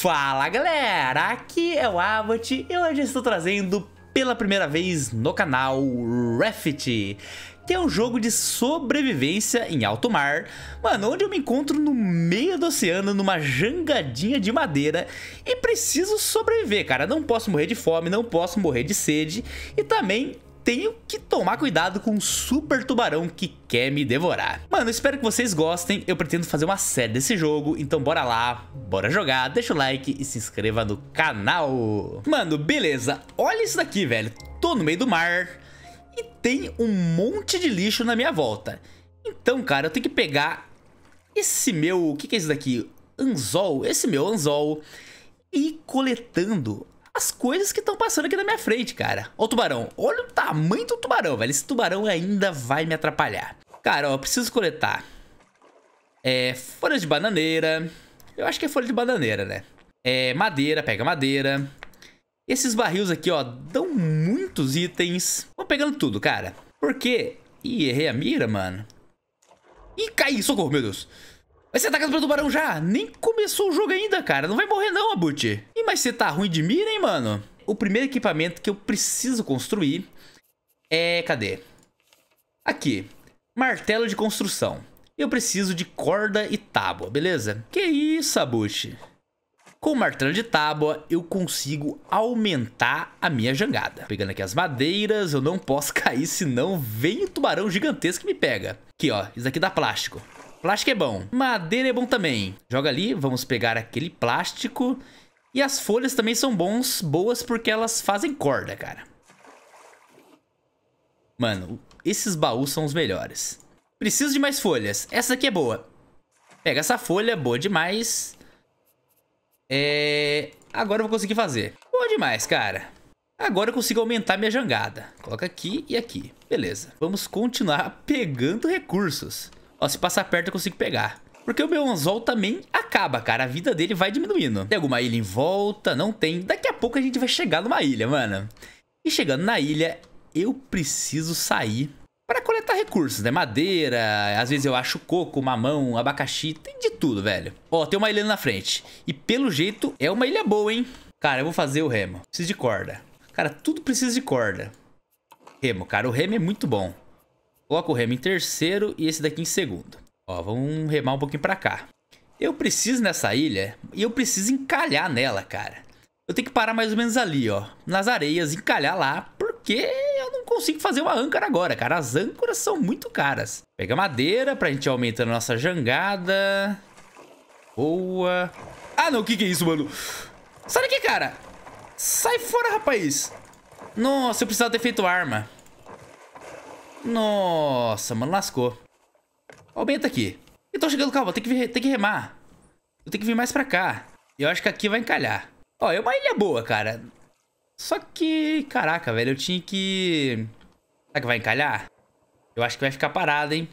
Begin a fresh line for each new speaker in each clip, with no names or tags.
Fala galera, aqui é o Abbott e hoje estou trazendo pela primeira vez no canal Raft, que é um jogo de sobrevivência em alto mar, mano, onde eu me encontro no meio do oceano, numa jangadinha de madeira, e preciso sobreviver, cara. Não posso morrer de fome, não posso morrer de sede, e também tenho que tomar cuidado com um super tubarão que quer me devorar. Mano, espero que vocês gostem, eu pretendo fazer uma série desse jogo, então bora lá, bora jogar, deixa o like e se inscreva no canal. Mano, beleza, olha isso daqui, velho, tô no meio do mar e tem um monte de lixo na minha volta. Então, cara, eu tenho que pegar esse meu, o que, que é isso daqui? Anzol, esse meu anzol e ir coletando as coisas que estão passando aqui na minha frente, cara. Ó o tubarão. Olha o tamanho do tubarão, velho. Esse tubarão ainda vai me atrapalhar. Cara, ó, preciso coletar. É, folhas de bananeira. Eu acho que é folha de bananeira, né? É, madeira, pega madeira. Esses barris aqui, ó, dão muitos itens. Vou pegando tudo, cara. Porque... Ih, errei a mira, mano. Ih, caí, socorro, meu Deus. Mas você tá atacado pelo tubarão já? Nem começou o jogo ainda, cara. Não vai morrer não, Abut. Ih, mas você tá ruim de mira, hein, mano? O primeiro equipamento que eu preciso construir é... Cadê? Aqui. Martelo de construção. Eu preciso de corda e tábua, beleza? Que isso, Abut? Com o martelo de tábua, eu consigo aumentar a minha jangada. Pegando aqui as madeiras, eu não posso cair, senão vem o um tubarão gigantesco que me pega. Aqui, ó. Isso aqui dá plástico. Plástico é bom. Madeira é bom também. Joga ali, vamos pegar aquele plástico. E as folhas também são bons, boas porque elas fazem corda, cara. Mano, esses baús são os melhores. Preciso de mais folhas. Essa aqui é boa. Pega essa folha, boa demais. É... Agora eu vou conseguir fazer. Boa demais, cara. Agora eu consigo aumentar minha jangada. Coloca aqui e aqui. Beleza. Vamos continuar pegando recursos. Ó, se passar perto eu consigo pegar. Porque o meu anzol também acaba, cara. A vida dele vai diminuindo. Tem alguma ilha em volta? Não tem. Daqui a pouco a gente vai chegar numa ilha, mano. E chegando na ilha, eu preciso sair para coletar recursos, né? Madeira, às vezes eu acho coco, mamão, abacaxi, tem de tudo, velho. Ó, tem uma ilha na frente. E pelo jeito é uma ilha boa, hein? Cara, eu vou fazer o remo. Preciso de corda. Cara, tudo precisa de corda. Remo, cara, o remo é muito bom. Coloco o remo em terceiro e esse daqui em segundo. Ó, vamos remar um pouquinho pra cá. Eu preciso nessa ilha e eu preciso encalhar nela, cara. Eu tenho que parar mais ou menos ali, ó. Nas areias, encalhar lá, porque eu não consigo fazer uma âncora agora, cara. As âncoras são muito caras. Pega madeira pra gente aumentar a nossa jangada. Boa. Ah, não. O que que é isso, mano? Sai daqui, cara. Sai fora, rapaz. Nossa, eu precisava ter feito arma. Nossa, mano, lascou. Aumenta aqui. tô chegando, calma, tem que, tem que remar. Eu tenho que vir mais pra cá. Eu acho que aqui vai encalhar. Ó, é uma ilha boa, cara. Só que, caraca, velho, eu tinha que... Será que vai encalhar? Eu acho que vai ficar parado, hein?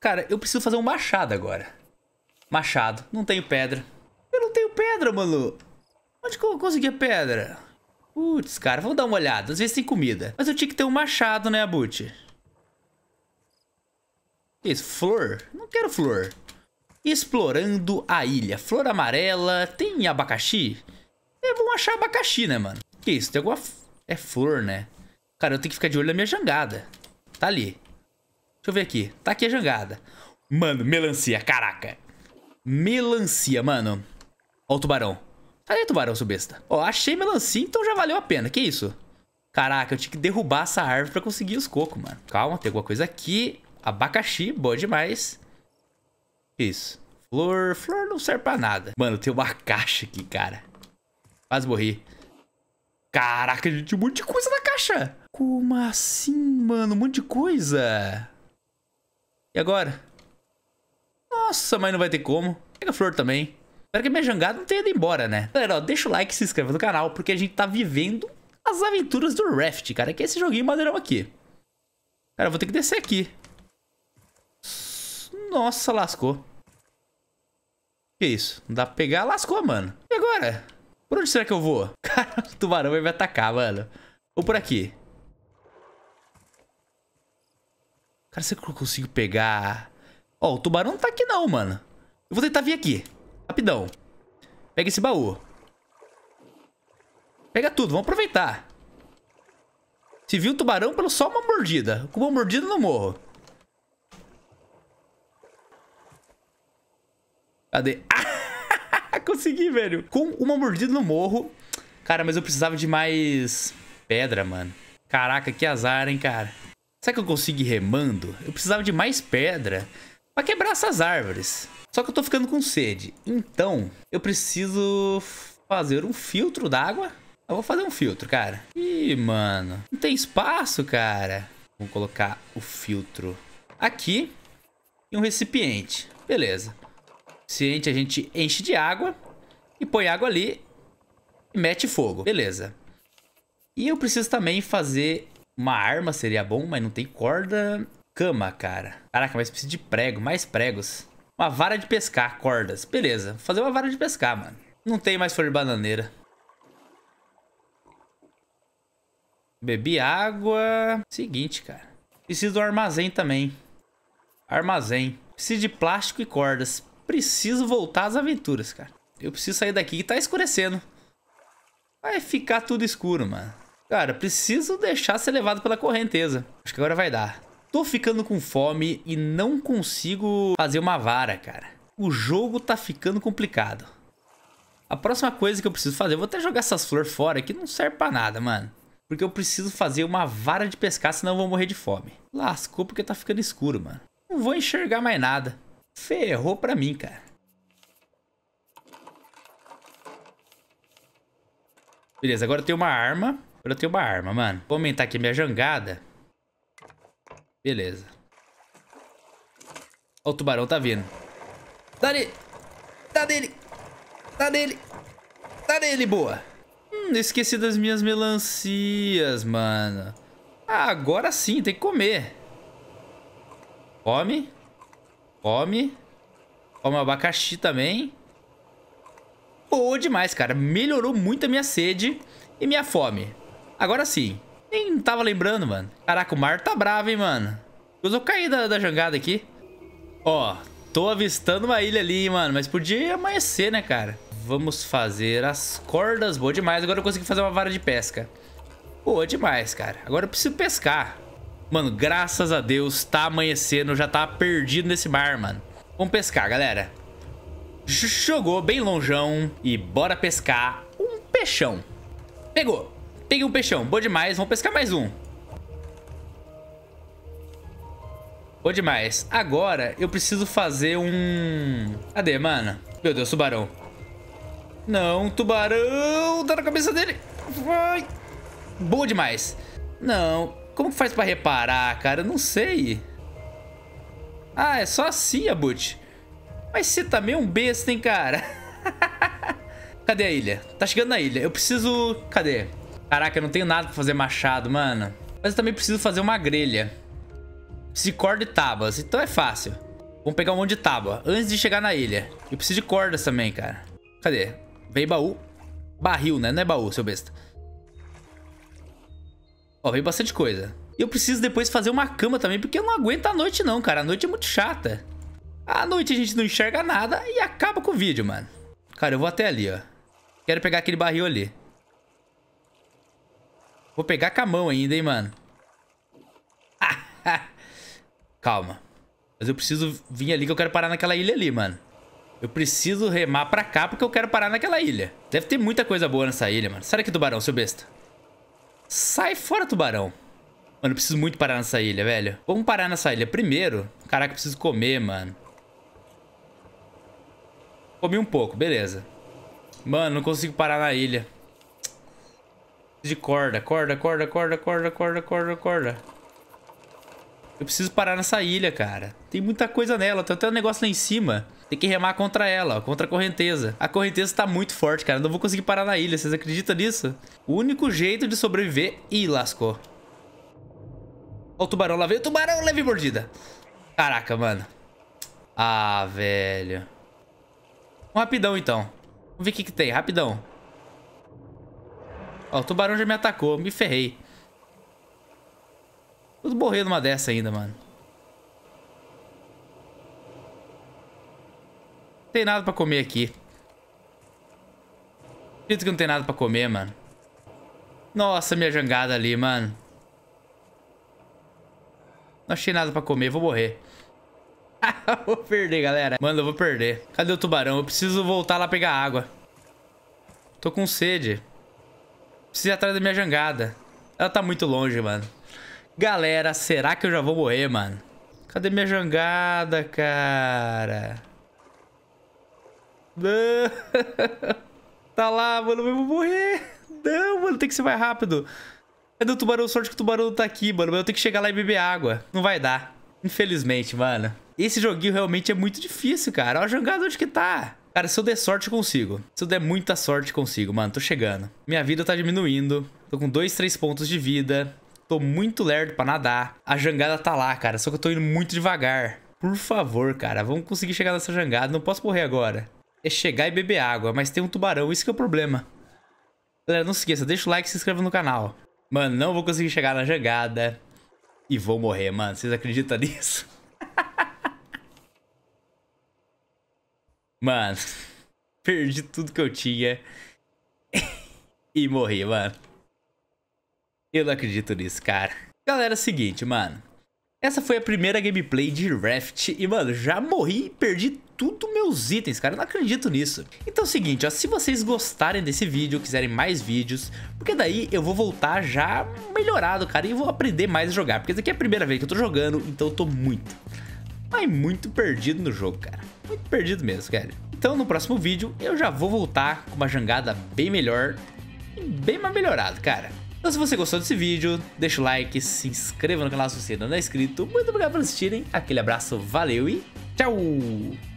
Cara, eu preciso fazer um machado agora. Machado. Não tenho pedra. Eu não tenho pedra, mano. Onde que eu consegui a pedra? Putz, cara, vamos dar uma olhada. Às vezes tem comida. Mas eu tinha que ter um machado, né, Abut? Isso, flor? Não quero flor. Explorando a ilha. Flor amarela. Tem abacaxi? É, vamos achar abacaxi, né, mano? Que isso? Tem alguma... É flor, né? Cara, eu tenho que ficar de olho na minha jangada. Tá ali. Deixa eu ver aqui. Tá aqui a jangada. Mano, melancia, caraca. Melancia, mano. Ó o tubarão. Cadê tubarão, seu besta? Ó, achei melancia, então já valeu a pena. Que isso? Caraca, eu tinha que derrubar essa árvore pra conseguir os cocos, mano. Calma, tem alguma coisa aqui. Abacaxi, boa demais. Isso. Flor, flor não serve pra nada. Mano, tem uma caixa aqui, cara. Quase morri. Caraca, gente, um monte de coisa na caixa. Como assim, mano? Um monte de coisa. E agora? Nossa, mas não vai ter como. Pega a flor também. Espero que minha jangada não tenha ido embora, né? Galera, ó, deixa o like, se inscreva no canal, porque a gente tá vivendo as aventuras do Raft, cara, que é esse joguinho madeirão aqui. Cara, eu vou ter que descer aqui. Nossa, lascou. Que isso? Não dá pra pegar? Lascou, mano. E agora? Por onde será que eu vou? Cara, o tubarão vai me atacar, mano. Ou por aqui. Cara, será que eu consigo pegar... Ó, o tubarão não tá aqui não, mano. Eu vou tentar vir aqui. Rapidão. Pega esse baú. Pega tudo, vamos aproveitar. Se viu um tubarão, pelo só uma mordida. Com uma mordida não morro. Cadê? consegui, velho. Com uma mordida no morro. Cara, mas eu precisava de mais pedra, mano. Caraca, que azar, hein, cara. Será que eu consigo remando? Eu precisava de mais pedra. Pra quebrar essas árvores. Só que eu tô ficando com sede. Então, eu preciso fazer um filtro d'água. Eu vou fazer um filtro, cara. Ih, mano. Não tem espaço, cara. Vou colocar o filtro aqui. E um recipiente. Beleza. Recipiente a gente enche de água. E põe água ali. E mete fogo. Beleza. E eu preciso também fazer uma arma. Seria bom, mas não tem corda. Cama, cara. Caraca, mas preciso de prego, mais pregos. Uma vara de pescar, cordas. Beleza, vou fazer uma vara de pescar, mano. Não tem mais flor de bananeira. Bebi água. Seguinte, cara. Preciso do armazém também. Armazém. Preciso de plástico e cordas. Preciso voltar às aventuras, cara. Eu preciso sair daqui que tá escurecendo. Vai ficar tudo escuro, mano. Cara, preciso deixar ser levado pela correnteza. Acho que agora vai dar. Tô ficando com fome e não consigo fazer uma vara, cara. O jogo tá ficando complicado. A próxima coisa que eu preciso fazer... Eu vou até jogar essas flores fora que não serve pra nada, mano. Porque eu preciso fazer uma vara de pescar, senão eu vou morrer de fome. Lascou porque tá ficando escuro, mano. Não vou enxergar mais nada. Ferrou pra mim, cara. Beleza, agora eu tenho uma arma. Agora eu tenho uma arma, mano. Vou aumentar aqui minha jangada. Beleza. Ó o tubarão, tá vindo. Tá nele! tá nele! tá nele! tá nele, boa! Hum, esqueci das minhas melancias, mano. Ah, agora sim, tem que comer. Come. Come. Come abacaxi também. Boa demais, cara. Melhorou muito a minha sede e minha fome. Agora sim. Nem tava lembrando, mano. Caraca, o mar tá bravo, hein, mano. Eu caí da, da jangada aqui. Ó, tô avistando uma ilha ali, mano. Mas podia amanhecer, né, cara? Vamos fazer as cordas. Boa demais. Agora eu consegui fazer uma vara de pesca. Boa demais, cara. Agora eu preciso pescar. Mano, graças a Deus, tá amanhecendo. já tava tá perdido nesse mar, mano. Vamos pescar, galera. Jogou bem longeão e bora pescar um peixão. Pegou. Peguei um peixão. Boa demais. Vamos pescar mais um. Boa demais. Agora eu preciso fazer um... Cadê, mano? Meu Deus, tubarão. Não, tubarão. Tá na cabeça dele. Vai. Boa demais. Não. Como que faz pra reparar, cara? Eu não sei. Ah, é só assim, Abut. Mas você tá meio é um besta, hein, cara? Cadê a ilha? Tá chegando na ilha. Eu preciso... Cadê? Caraca, eu não tenho nada pra fazer machado, mano. Mas eu também preciso fazer uma grelha. Preciso de corda e tábuas. Então é fácil. Vamos pegar um monte de tábua. Antes de chegar na ilha. Eu preciso de cordas também, cara. Cadê? Veio baú. Barril, né? Não é baú, seu besta. Ó, veio bastante coisa. E eu preciso depois fazer uma cama também, porque eu não aguento a noite não, cara. A noite é muito chata. À noite a gente não enxerga nada e acaba com o vídeo, mano. Cara, eu vou até ali, ó. Quero pegar aquele barril ali. Vou pegar com a mão ainda, hein, mano. Calma. Mas eu preciso vir ali que eu quero parar naquela ilha ali, mano. Eu preciso remar pra cá porque eu quero parar naquela ilha. Deve ter muita coisa boa nessa ilha, mano. Sai daqui, é tubarão, seu besta. Sai fora, tubarão. Mano, eu preciso muito parar nessa ilha, velho. Vamos parar nessa ilha primeiro. Caraca, eu preciso comer, mano. Comi um pouco, beleza. Mano, não consigo parar na ilha de corda, corda, corda, corda, corda, corda, corda, corda. Eu preciso parar nessa ilha, cara. Tem muita coisa nela, tem até um negócio lá em cima. Tem que remar contra ela, ó, contra a correnteza. A correnteza tá muito forte, cara. Não vou conseguir parar na ilha, vocês acreditam nisso? O único jeito de sobreviver... Ih, lascou. Ó o tubarão lá, veio o tubarão, leve mordida. Caraca, mano. Ah, velho. Um rapidão, então. Vamos ver o que, que tem, rapidão. Ó, o tubarão já me atacou, me ferrei. Tudo morrer numa dessa ainda, mano. Não tem nada pra comer aqui. Dito que não tem nada pra comer, mano. Nossa, minha jangada ali, mano. Não achei nada pra comer, vou morrer. vou perder, galera. Mano, eu vou perder. Cadê o tubarão? Eu preciso voltar lá pegar água. Tô com sede. Preciso ir atrás da minha jangada. Ela tá muito longe, mano. Galera, será que eu já vou morrer, mano? Cadê minha jangada, cara? Não. tá lá, mano, eu vou morrer. Não, mano, tem que ser mais rápido. Cadê é o tubarão? Sorte que o tubarão tá aqui, mano. Eu tenho que chegar lá e beber água. Não vai dar. Infelizmente, mano. Esse joguinho realmente é muito difícil, cara. Olha a jangada onde que tá. Cara, se eu der sorte, eu consigo. Se eu der muita sorte, consigo, mano. Tô chegando. Minha vida tá diminuindo. Tô com 2, 3 pontos de vida. Tô muito lerdo pra nadar. A jangada tá lá, cara. Só que eu tô indo muito devagar. Por favor, cara. Vamos conseguir chegar nessa jangada. Não posso morrer agora. É chegar e beber água. Mas tem um tubarão. Isso que é o problema. Galera, não se esqueça. Deixa o like e se inscreva no canal. Mano, não vou conseguir chegar na jangada. E vou morrer, mano. Vocês acreditam nisso? Mano, perdi tudo que eu tinha e morri, mano. Eu não acredito nisso, cara. Galera, é o seguinte, mano. Essa foi a primeira gameplay de Raft e, mano, já morri e perdi tudo meus itens, cara, eu não acredito nisso. Então é o seguinte, ó, se vocês gostarem desse vídeo, quiserem mais vídeos, porque daí eu vou voltar já melhorado, cara, e vou aprender mais a jogar, porque essa aqui é a primeira vez que eu tô jogando, então eu tô muito, mas muito perdido no jogo, cara muito perdido mesmo, cara. Então no próximo vídeo eu já vou voltar com uma jangada bem melhor e bem mais melhorado, cara. Então se você gostou desse vídeo, deixa o like, se inscreva no canal se você ainda não é inscrito. Muito obrigado por assistirem, aquele abraço, valeu e tchau!